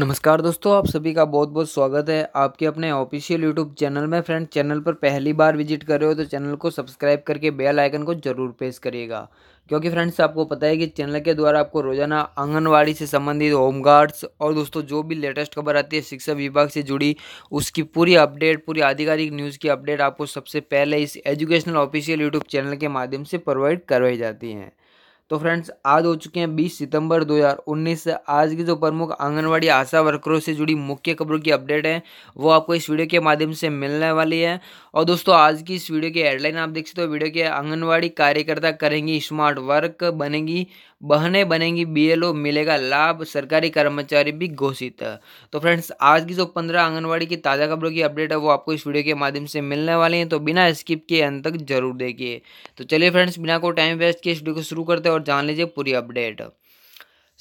नमस्कार दोस्तों आप सभी का बहुत बहुत स्वागत है आपके अपने ऑफिशियल यूट्यूब चैनल में फ्रेंड चैनल पर पहली बार विजिट कर रहे हो तो चैनल को सब्सक्राइब करके बेल आइकन को जरूर प्रेस करिएगा क्योंकि फ्रेंड्स आपको पता है कि चैनल के द्वारा आपको रोजाना आंगनवाड़ी से संबंधित होम गार्ड्स और दोस्तों जो भी लेटेस्ट खबर आती है शिक्षा विभाग से जुड़ी उसकी पूरी अपडेट पूरी आधिकारिक न्यूज़ की अपडेट आपको सबसे पहले इस एजुकेशनल ऑफिशियल यूट्यूब चैनल के माध्यम से प्रोवाइड करवाई जाती हैं तो फ्रेंड्स आज हो चुके हैं 20 सितंबर 2019 आज की जो प्रमुख आंगनवाड़ी आशा वर्करों से जुड़ी मुख्य खबरों की अपडेट है वो आपको इस वीडियो के माध्यम से मिलने वाली है और दोस्तों आज की इस वीडियो की हेडलाइन आप देख सकते हो वीडियो के आंगनवाड़ी कार्यकर्ता करेंगी स्मार्ट वर्क बनेगी बहने बनेंगी बीएलओ मिलेगा लाभ सरकारी कर्मचारी भी घोषित तो फ्रेंड्स आज की जो पंद्रह आंगनबाड़ी की ताज़ा खबरों की अपडेट है वो आपको इस वीडियो के माध्यम से मिलने वाली हैं तो बिना स्किप किए अंत तक जरूर देखिए तो चलिए फ्रेंड्स बिना को टाइम वेस्ट किए इस वीडियो को शुरू करते हैं और जान लीजिए पूरी अपडेट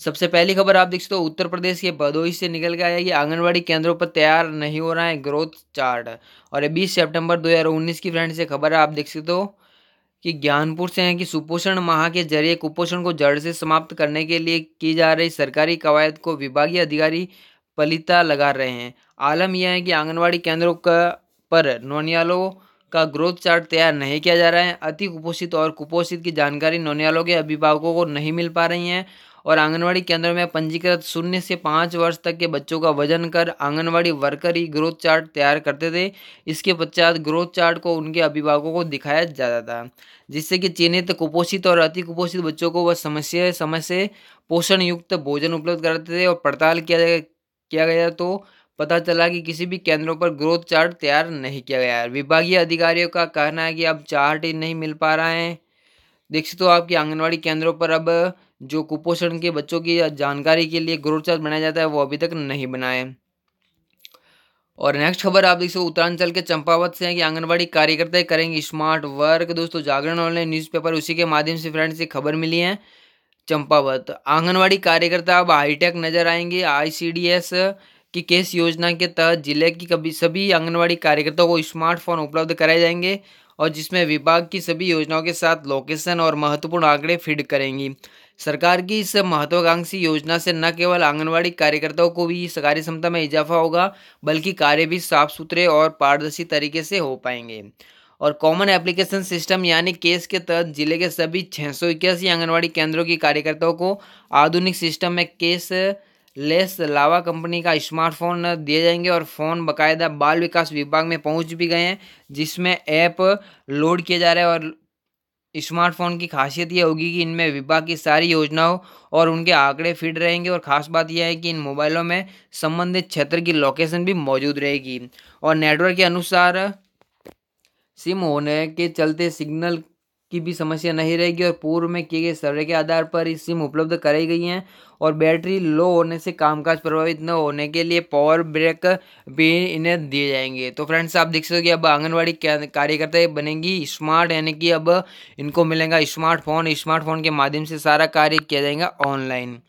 सबसे पहली खबर आप देख सकते हो उत्तर प्रदेश के भदोही से निकल के आया ये आंगनबाड़ी केंद्रों पर तैयार नहीं हो रहा है ग्रोथ चार्ट और ये बीस सितंबर 2019 की फ्रेंड से खबर है आप देख सकते हो कि ज्ञानपुर से हैं कि सुपोषण माह के जरिए कुपोषण को जड़ से समाप्त करने के लिए की जा रही सरकारी कवायद को विभागीय अधिकारी पलिता लगा रहे हैं आलम यह है कि आंगनवाड़ी केंद्रों का पर नोनियालों का ग्रोथ चार्ट तैयार नहीं किया जा रहा है अति कुपोषित और कुपोषित की जानकारी नोनियालों के अभिभावकों को नहीं मिल पा रही है और आंगनवाड़ी केंद्रों में पंजीकृत शून्य से पाँच वर्ष तक के बच्चों का वजन कर आंगनवाड़ी वर्कर ही ग्रोथ चार्ट तैयार करते थे इसके पश्चात ग्रोथ चार्ट को उनके अभिभावकों को दिखाया जाता था जिससे कि चिन्हित कुपोषित और अति कुपोषित बच्चों को वह समस्या समय से पोषण युक्त भोजन उपलब्ध कराते थे और पड़ताल किया किया गया तो पता चला कि किसी भी केंद्रों पर ग्रोथ चार्ट तैयार नहीं किया गया है विभागीय अधिकारियों का कहना है कि अब चार्ट ही नहीं मिल पा रहा है दीक्षित हो आपके आंगनवाड़ी केंद्रों पर अब जो कुपोषण के बच्चों की जानकारी के लिए ग्रोथ चार्ट बनाया जाता है वो अभी तक नहीं बनाए और नेक्स्ट खबर आप देख सकते उत्तरांचल के चंपावत से है कि आंगनबाड़ी कार्यकर्ता करेंगे स्मार्ट वर्क दोस्तों जागरण ऑनलाइन न्यूज़पेपर उसी के माध्यम से फ्रेंड से खबर मिली है चंपावत आंगनबाड़ी कार्यकर्ता अब हाईटेक e नजर आएंगे आईसीडीएस की केस योजना के तहत जिले की कभी सभी आंगनबाड़ी कार्यकर्ताओं को स्मार्टफोन उपलब्ध कराए जाएंगे और जिसमें विभाग की सभी योजनाओं के साथ लोकेशन और महत्वपूर्ण आंकड़े फीड करेंगी सरकार की इस महत्वाकांक्षी योजना से न केवल आंगनवाड़ी कार्यकर्ताओं को भी कार्य क्षमता में इजाफा होगा बल्कि कार्य भी साफ सुथरे और पारदर्शी तरीके से हो पाएंगे और कॉमन एप्लीकेशन सिस्टम यानी केस के तहत जिले के सभी छः सौ इक्यासी आंगनबाड़ी केंद्रों की कार्यकर्ताओं को आधुनिक सिस्टम में केस लेस लावा कंपनी का स्मार्टफोन दिए जाएंगे और फ़ोन बकायदा बाल विकास विभाग में पहुंच भी गए हैं जिसमें ऐप लोड किए जा रहे हैं और स्मार्टफोन की खासियत ये होगी कि इनमें विभाग की सारी योजनाओं और उनके आंकड़े फिट रहेंगे और ख़ास बात यह है कि इन मोबाइलों में संबंधित क्षेत्र की लोकेशन भी मौजूद रहेगी और नेटवर्क के अनुसार सिम होने के चलते सिग्नल की भी समस्या नहीं रहेगी और पूर्व में किए गए सर्वे के आधार पर ये सिम उपलब्ध कराई गई हैं और बैटरी लो होने से कामकाज प्रभावित न होने के लिए पावर ब्रेक भी इन्हें दिए जाएंगे तो फ्रेंड्स आप देख सकते हो कि अब आंगनबाड़ी कार्यकर्ता बनेंगी स्मार्ट यानी कि अब इनको मिलेगा स्मार्टफोन स्मार्टफोन के माध्यम से सारा कार्य किया जाएगा ऑनलाइन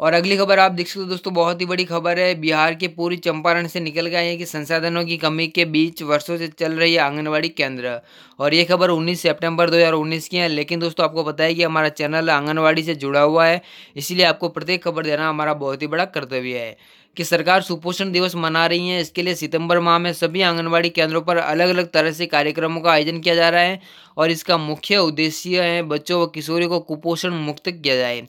और अगली खबर आप देख सकते हो दोस्तों बहुत ही बड़ी खबर है बिहार के पूरी चंपारण से निकल गए हैं कि संसाधनों की कमी के बीच वर्षों से चल रही है आंगनबाड़ी केंद्र और ये खबर 19 सितंबर 2019 की है लेकिन दोस्तों आपको पता है कि हमारा चैनल आंगनबाड़ी से जुड़ा हुआ है इसलिए आपको प्रत्येक खबर देना हमारा बहुत ही बड़ा कर्तव्य है कि सरकार सुपोषण दिवस मना रही है इसके लिए सितंबर माह में सभी आंगनबाड़ी केंद्रों पर अलग अलग तरह से कार्यक्रमों का आयोजन किया जा रहा है और इसका मुख्य उद्देश्य है बच्चों व किशोरियों को कुपोषण मुक्त किया जाए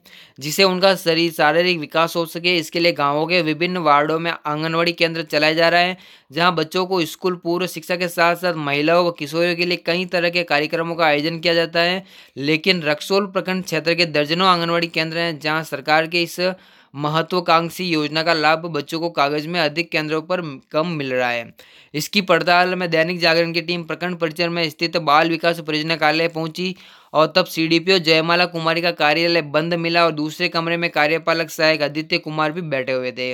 जिसे उनका शरीर शारीरिक विकास हो सके इसके लिए गाँवों के विभिन्न वार्डों में आंगनबाड़ी केंद्र चलाया जा रहा है जहाँ बच्चों को स्कूल पूर्व शिक्षा के साथ साथ महिलाओं व किशोरियों के लिए कई तरह के कार्यक्रमों का आयोजन किया जाता है लेकिन रक्सोल प्रखंड क्षेत्र के दर्जनों आंगनबाड़ी केंद्र हैं जहाँ सरकार के इस महत्वाकांक्षी योजना का लाभ बच्चों को कागज में अधिक केंद्रों पर कम मिल रहा है इसकी पड़ताल में दैनिक जागरण की टीम प्रखंड परिचर में स्थित बाल विकास परियोजना कार्यालय पहुंची और तब सीडीपीओ जयमाला कुमारी का कार्यालय बंद मिला और दूसरे कमरे में कार्यपालक सहायक आदित्य कुमार भी बैठे हुए थे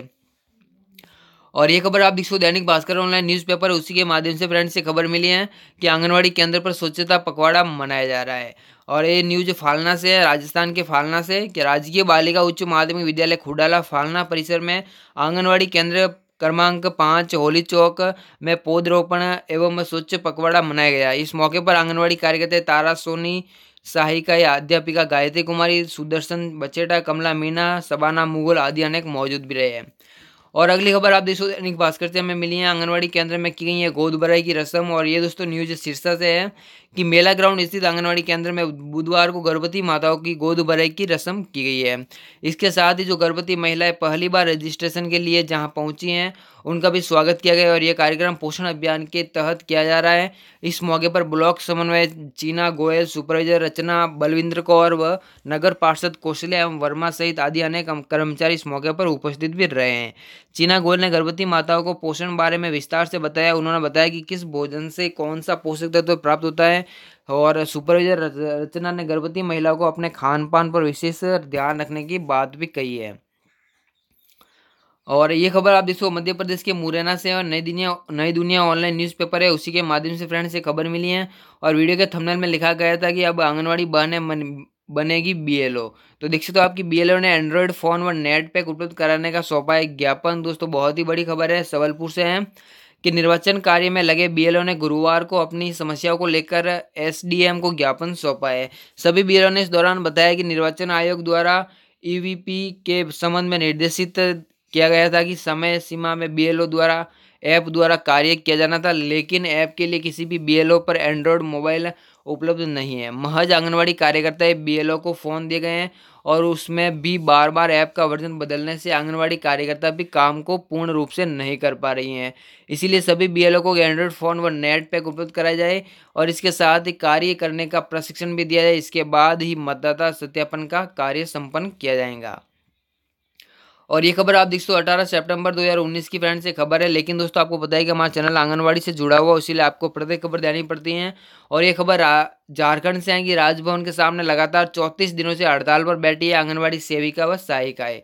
और ये खबर आप देखो दैनिक भास्कर ऑनलाइन न्यूज़पेपर उसी के माध्यम से फ्रेंड्स से खबर मिली है कि आंगनवाड़ी केंद्र पर स्वच्छता पखवाड़ा मनाया जा रहा है और ये न्यूज फालना से है राजस्थान के फालना से कि राजकीय बालिका उच्च माध्यमिक विद्यालय खुडाला फालना परिसर में आंगनवाड़ी केंद्र क्रमांक पाँच होली चौक में पौधरोपण एवं स्वच्छ पखवाड़ा मनाया गया इस मौके पर आंगनवाड़ी कार्यकर्ता तारा सोनी सहायिका या अध्यापिका गायत्री कुमारी सुदर्शन बचेटा कमला मीना सबाना मुगल आदि अनेक मौजूद भी रहे हैं और अगली खबर आप देखो दैनिक भास्कर से हमें मिली है आंगनबाड़ी केंद्र में की गई है गोद भराई की रस्म और ये दोस्तों न्यूज शीर्षा से है कि मेला ग्राउंड स्थित आंगनबाड़ी केंद्र में बुधवार को गर्भवती माताओं की गोद भराई की रस्म की गई है इसके साथ ही जो गर्भवती महिलाएं पहली बार रजिस्ट्रेशन के लिए जहाँ पहुंची हैं उनका भी स्वागत किया गया और यह कार्यक्रम पोषण अभियान के तहत किया जा रहा है इस मौके पर ब्लॉक समन्वय चीना गोयल सुपरवाइजर रचना बलविंद्र कौर व नगर पार्षद कौशल्या एवं वर्मा सहित आदि अनेक कर्मचारी इस मौके पर उपस्थित भी रहे हैं चीना गोयल ने गर्भवती माताओं को पोषण बारे में विस्तार से बताया उन्होंने बताया कि किस भोजन से कौन सा पोषक तत्व प्राप्त होता है और सुपरवाइजर रचना ने गर्भवती महिलाओं को अपने खान पान पर विशेष ध्यान रखने की बात भी कही है और ये खबर आप देखो मध्य प्रदेश के मुरैना से और नई दुनिया नई दुनिया ऑनलाइन न्यूज़पेपर है उसी के माध्यम से फ्रेंड्स से खबर मिली है और वीडियो के थंबनेल में लिखा गया था कि अब आंगनवाड़ी बहनें बनेगी बी एल ओ तो दीक्षित तो आपकी ओ ने एंड्रॉयड फ़ोन व नेट पैक उपलब्ध कराने का सौंपा है ज्ञापन दोस्तों बहुत ही बड़ी खबर है सवलपुर से है कि निर्वाचन कार्य में लगे बी एल ओ ने गुरुवार को अपनी समस्याओं को लेकर एस डी एम को ज्ञापन सौंपा है सभी बी एल ओ ने इस दौरान बताया कि निर्वाचन आयोग द्वारा ई वी पी के संबंध में निर्देशित किया गया था कि समय सीमा में बी एल ओ द्वारा ऐप द्वारा कार्य किया जाना था लेकिन ऐप के लिए किसी भी बी पर एंड्रॉयड मोबाइल उपलब्ध नहीं है महज आंगनबाड़ी कार्यकर्ता बीएलओ को फ़ोन दिए गए हैं और उसमें भी बार बार ऐप का वर्जन बदलने से आंगनबाड़ी कार्यकर्ता भी काम को पूर्ण रूप से नहीं कर पा रही हैं इसीलिए सभी बी को एंड्रॉयड फ़ोन व नेट पैक उपलब्ध कराया जाए और इसके साथ ही कार्य करने का प्रशिक्षण भी दिया जाए इसके बाद ही मतदाता सत्यापन का कार्य सम्पन्न किया जाएगा और ये खबर आप देख सो अठारह सेप्टेम्बर दो की फ्रेंड से खबर है लेकिन दोस्तों आपको पता है कि हमारा चैनल आंगनबाड़ी से जुड़ा हुआ इसीलिए आपको प्रत्येक खबर देनी पड़ती है और ये खबर झारखंड से आएंगी राजभवन के सामने लगातार चौंतीस दिनों से हड़ताल पर बैठी है आंगनबाड़ी सेविका व सहायिकाएं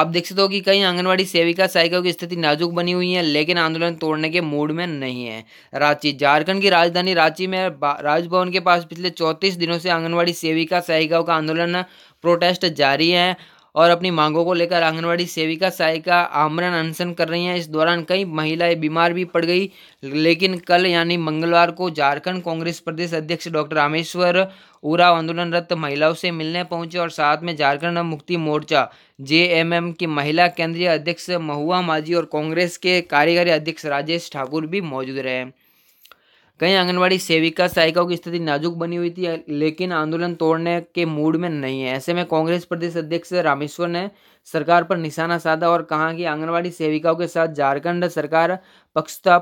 आप देख सकते हो कि कई आंगनवाड़ी सेविका सहायिकाओं की स्थिति नाजुक बनी हुई है लेकिन आंदोलन तोड़ने के मूड में नहीं है रांची झारखंड की राजधानी रांची में राजभवन के पास पिछले चौंतीस दिनों से आंगनवाड़ी सेविका सहायिकाओं का आंदोलन प्रोटेस्ट जारी है और अपनी मांगों को लेकर आंगनबाड़ी सेविका सहायिका आमरण अनशन कर रही हैं इस दौरान कई महिलाएं बीमार भी पड़ गई लेकिन कल यानी मंगलवार को झारखंड कांग्रेस प्रदेश अध्यक्ष डॉक्टर रामेश्वर उराव आंदोलनरत महिलाओं से मिलने पहुंचे और साथ में झारखंड मुक्ति मोर्चा एम की महिला केंद्रीय अध्यक्ष महुआ माझी और कांग्रेस के कार्यकारी अध्यक्ष राजेश ठाकुर भी मौजूद रहे कई आंगनबाड़ी सेविका सहायिकाओं की स्थिति नाजुक बनी हुई थी लेकिन आंदोलन तोड़ने के मूड में नहीं है ऐसे में कांग्रेस प्रदेश अध्यक्ष रामेश्वर ने सरकार पर निशाना साधा और कहा कि आंगनबाड़ी सेविकाओं के साथ झारखंड सरकार पक्षता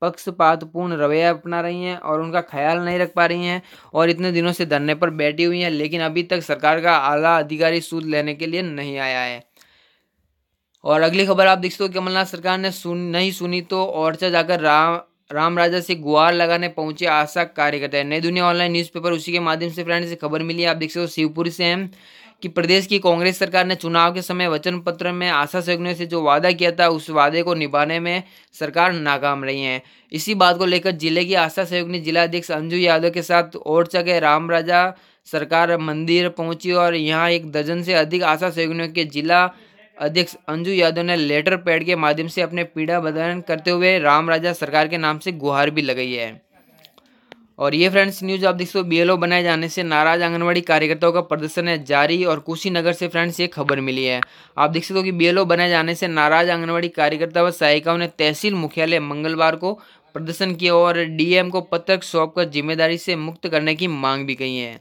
पक्षपातपूर्ण रवैया अपना रही हैं और उनका ख्याल नहीं रख पा रही हैं और इतने दिनों से धरने पर बैठी हुई हैं लेकिन अभी तक सरकार का आला अधिकारी सूद लेने के लिए नहीं आया है और अगली खबर आप देख सकते हो कमलनाथ सरकार ने सुन नहीं सुनी तो ओरछा जाकर राम राम राजा से गुहार लगाने पहुंचे आशा कार्यकर्ता है नई दुनिया ऑनलाइन न्यूज़पेपर उसी के माध्यम से से खबर मिली है आप देख सकते हो शिवपुरी से हैं कि प्रदेश की कांग्रेस सरकार ने चुनाव के समय वचन पत्र में आशा सहयोगियों से जो वादा किया था उस वादे को निभाने में सरकार नाकाम रही है इसी बात को लेकर जिले की आशा जिला अध्यक्ष अंजू यादव के साथ ओरछा के राम राजा सरकार मंदिर पहुंची और यहाँ एक दर्जन से अधिक आशा सहयोगियों के जिला अध्यक्ष अंजू यादव ने लेटर पैड के माध्यम से अपने पीड़ा बदन करते हुए राम राजा सरकार के नाम से गुहार भी लगाई है और ये फ्रेंड्स न्यूज आप देख सकते हो बीएलओ बनाए जाने से नाराज आंगनबाड़ी कार्यकर्ताओं का प्रदर्शन है जारी और कुशीनगर से फ्रेंड्स ये खबर मिली है आप देख सकते हो कि बी बनाए जाने से नाराज आंगनबाड़ी कार्यकर्ता व सहायिकाओं ने तहसील मुख्यालय मंगलवार को प्रदर्शन किया और डीएम को पत्रक सौंप कर जिम्मेदारी से मुक्त करने की मांग भी कही है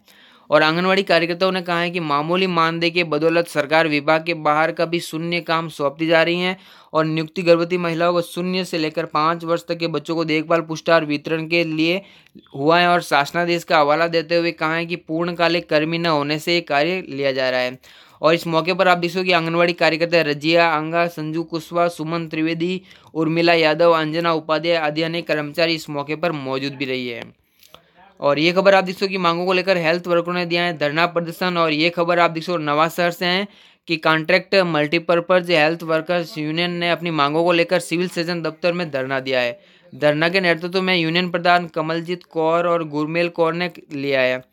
और आंगनवाड़ी कार्यकर्ताओं ने कहा है कि मामूली मानदेय के बदौलत सरकार विभाग के बाहर का भी शून्य काम सौंपती जा रही है और नियुक्ति गर्भवती महिलाओं को शून्य से लेकर पाँच वर्ष तक के बच्चों को देखभाल पुष्टार वितरण के लिए हुआ है और शासनादेश का हवाला देते हुए कहा है कि पूर्णकालिक कर्मी न होने से ये कार्य लिया जा रहा है और इस मौके पर आप देख कि आंगनबाड़ी कार्यकर्ता रजिया आंगा संजू कुशवाहा सुमन त्रिवेदी उर्मिला यादव अंजना उपाध्याय आदि अनेक कर्मचारी इस मौके पर मौजूद भी रही है और ये खबर आप देख सो कि मांगों को लेकर हेल्थ वर्करों ने दिया है धरना प्रदर्शन और ये खबर आप देख सो शहर से हैं कि contract multipurpose health workers union ने अपनी मांगों को लेकर सिविल सेशन दफ्तर में धरना दिया है धरना के नेतृत्व में यूनियन प्रधान कमलजीत कौर और गुरमेल कौर ने लिया है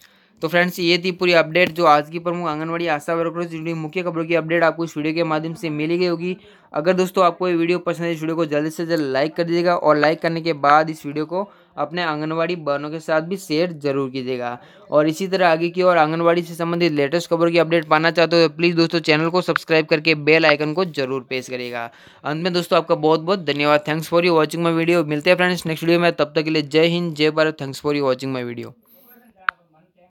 तो फ्रेंड्स ये थी पूरी अपडेट जो आज की प्रमुख आंगनवाड़ी आशा वर्करों से जुड़ी मुख्य खबरों की अपडेट आपको इस वीडियो के माध्यम से मिली गई होगी अगर दोस्तों आपको ये वीडियो पसंद है इस वीडियो को जल्द से जल्द लाइक कर दीजिएगा और लाइक करने के बाद इस वीडियो को अपने आंगनवाड़ी बहनों के साथ भी शेयर जरूर कीजिएगा और इसी तरह आगे की और आंगनवाड़ी से संबंधित लेटेस्ट खबर की अपडेट पाना चाहते हो तो प्लीज़ दोस्तों चैनल को सब्सक्राइब करके बेल आइकन को जरूर प्रेस करेगा अंत में दोस्तों आपका बहुत बहुत धन्यवाद thanks for you watching my video मिलते हैं फ्रेंड्स नेक्स्ट वीडियो में तब तक के लिए जय हिंद जय Bharat thanks for you watching my video